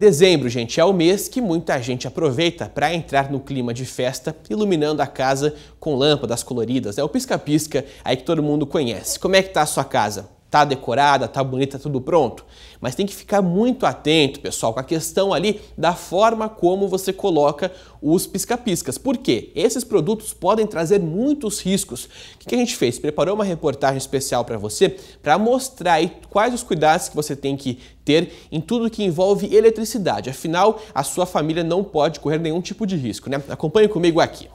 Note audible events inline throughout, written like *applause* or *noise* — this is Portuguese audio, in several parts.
Dezembro, gente, é o mês que muita gente aproveita para entrar no clima de festa, iluminando a casa com lâmpadas coloridas. É né? o pisca-pisca aí que todo mundo conhece. Como é que tá a sua casa? tá decorada, tá bonita, tudo pronto. Mas tem que ficar muito atento, pessoal, com a questão ali da forma como você coloca os pisca-piscas. Por quê? Esses produtos podem trazer muitos riscos. O que a gente fez? Preparou uma reportagem especial para você para mostrar quais os cuidados que você tem que ter em tudo que envolve eletricidade. Afinal, a sua família não pode correr nenhum tipo de risco, né? Acompanhe comigo aqui.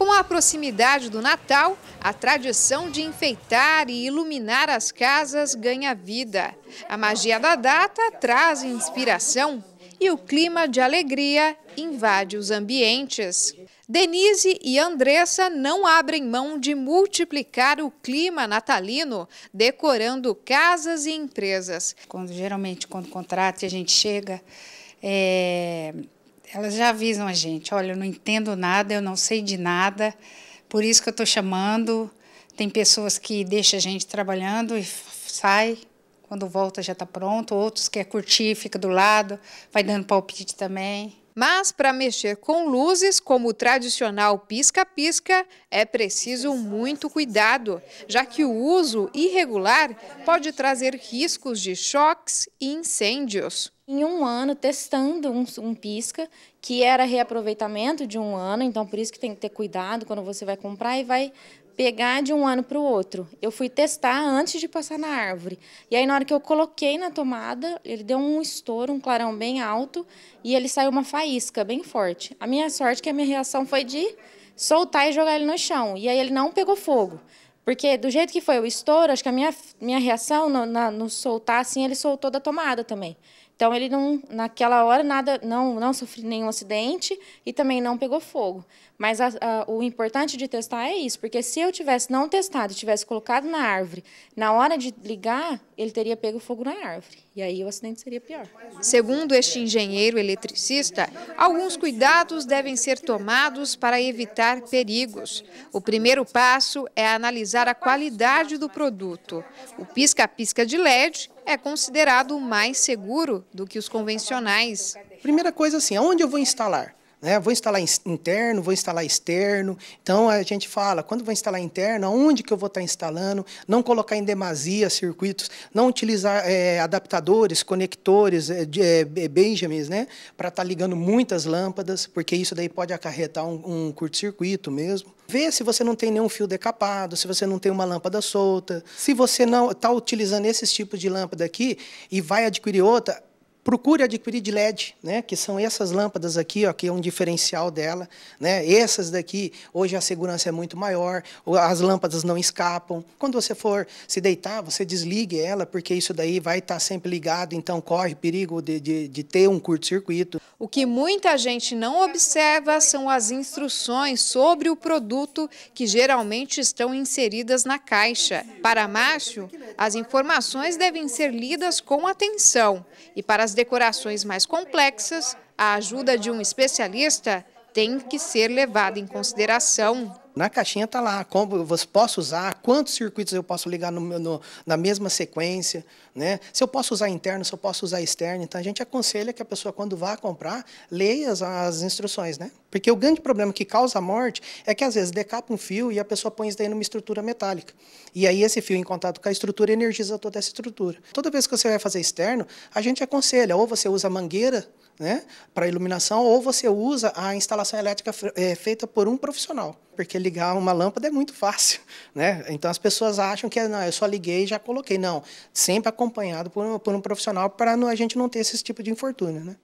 Com a proximidade do Natal, a tradição de enfeitar e iluminar as casas ganha vida. A magia da data traz inspiração e o clima de alegria invade os ambientes. Denise e Andressa não abrem mão de multiplicar o clima natalino, decorando casas e empresas. Quando geralmente quando contrata, a gente chega, é elas já avisam a gente: olha, eu não entendo nada, eu não sei de nada, por isso que eu estou chamando. Tem pessoas que deixam a gente trabalhando e sai, quando volta já está pronto, outros querem curtir, fica do lado, vai dando palpite também. Mas para mexer com luzes, como o tradicional pisca-pisca, é preciso muito cuidado, já que o uso irregular pode trazer riscos de choques e incêndios. Em um ano, testando um, um, pisca, que era reaproveitamento de um ano, então por isso que tem que ter cuidado quando você vai comprar e vai pegar de um ano para o outro. Eu fui testar antes de passar na árvore. E aí, na hora que eu coloquei na tomada, ele deu um estouro, um clarão bem alto, e ele saiu uma faísca bem forte. A minha sorte é que a minha reação foi de soltar e jogar ele no chão. E aí ele não pegou fogo. Porque do jeito que foi o estouro, acho que a minha, minha reação no, na, no soltar, assim, ele soltou da tomada também. Então ele não, naquela hora nada, não, não sofreu nenhum acidente e também não pegou fogo. Mas a, a, o importante de testar é isso, porque se eu tivesse não testado, tivesse colocado na árvore, na hora de ligar, ele teria pego fogo na árvore. E aí o acidente seria pior. Segundo este engenheiro eletricista, alguns cuidados devem ser tomados para evitar perigos. O primeiro passo é analisar a qualidade do produto. O pisca-pisca de LED é considerado mais seguro do que os convencionais. Primeira coisa assim, aonde eu vou instalar? Né? Vou instalar interno, vou instalar externo. Então a gente fala, quando vou instalar interno, aonde que eu vou estar tá instalando? Não colocar em demasia circuitos, não utilizar é, adaptadores, conectores, é, de, é, Benjamins, né? Para estar tá ligando muitas lâmpadas, porque isso daí pode acarretar um, um curto-circuito mesmo. Ver se você não tem nenhum fio decapado, se você não tem uma lâmpada solta. Se você não está utilizando esses tipos de lâmpada aqui e vai adquirir outra, Procure adquirir de LED, né? que são essas lâmpadas aqui, ó, que é um diferencial dela. Né? Essas daqui, hoje a segurança é muito maior, as lâmpadas não escapam. Quando você for se deitar, você desligue ela, porque isso daí vai estar tá sempre ligado, então corre perigo de, de, de ter um curto-circuito. O que muita gente não observa são as instruções sobre o produto que geralmente estão inseridas na caixa. Para Márcio, as informações devem ser lidas com atenção e para as decorações mais complexas, a ajuda de um especialista tem que ser levada em consideração. Na caixinha está lá, como você posso usar, quantos circuitos eu posso ligar no, no, na mesma sequência, né? se eu posso usar interno, se eu posso usar externo. Então, a gente aconselha que a pessoa, quando vá comprar, leia as, as instruções. Né? Porque o grande problema que causa a morte é que, às vezes, decapa um fio e a pessoa põe isso daí numa estrutura metálica. E aí, esse fio, em contato com a estrutura, energiza toda essa estrutura. Toda vez que você vai fazer externo, a gente aconselha, ou você usa mangueira né, para iluminação, ou você usa a instalação elétrica eh, feita por um profissional, porque ligar uma lâmpada é muito fácil, *laughs* né? Então as pessoas acham que ah, não, eu só liguei e já coloquei, não, sempre acompanhado por um, por um profissional para a gente não ter esse tipo de infortúnio, né?